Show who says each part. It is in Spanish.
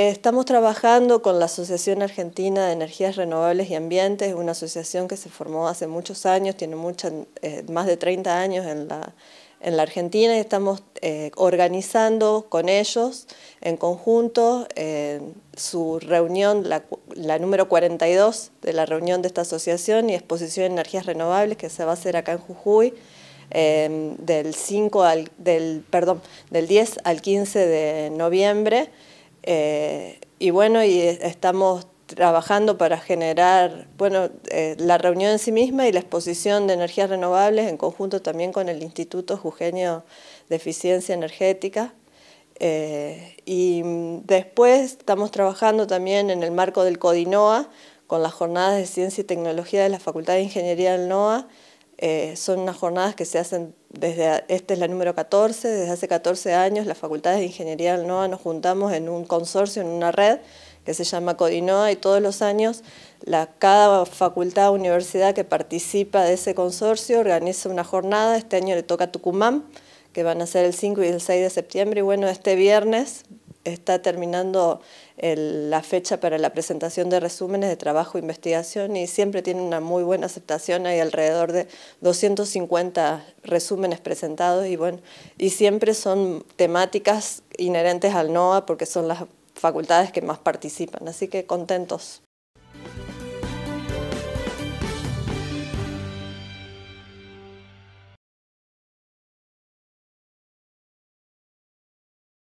Speaker 1: Estamos trabajando con la Asociación Argentina de Energías Renovables y Ambientes, una asociación que se formó hace muchos años, tiene eh, más de 30 años en la, Argentina y estamos eh, organizando con ellos en conjunto eh, su reunión, la, número 42 de la reunión de esta asociación y exposición de energías renovables que se va a hacer acá en Jujuy. del, 5 al, del 10 al 15 de noviembre. Eh, y bueno, y estamos trabajando para generar, bueno, eh, la reunión en sí misma y la exposición de energías renovables en conjunto también con el Instituto Eugenio de Eficiencia Energética. Eh, y después estamos trabajando también en el marco del CODINOA, con las jornadas de ciencia y tecnología de la Facultad de Ingeniería del NOA, eh, son unas jornadas que se hacen desde, esta es la número 14, desde hace 14 años las facultades de Ingeniería del NOA nos juntamos en un consorcio, en una red que se llama Codinoa y todos los años la, cada facultad universidad que participa de ese consorcio organiza una jornada, este año le toca a Tucumán, que van a ser el 5 y el 6 de septiembre y bueno, este viernes está terminando la fecha para la presentación de resúmenes de trabajo e investigación y siempre tiene una muy buena aceptación. Hay alrededor de 250 resúmenes presentados y, bueno, y siempre son temáticas inherentes al NOAA porque son las facultades que más participan. Así que contentos.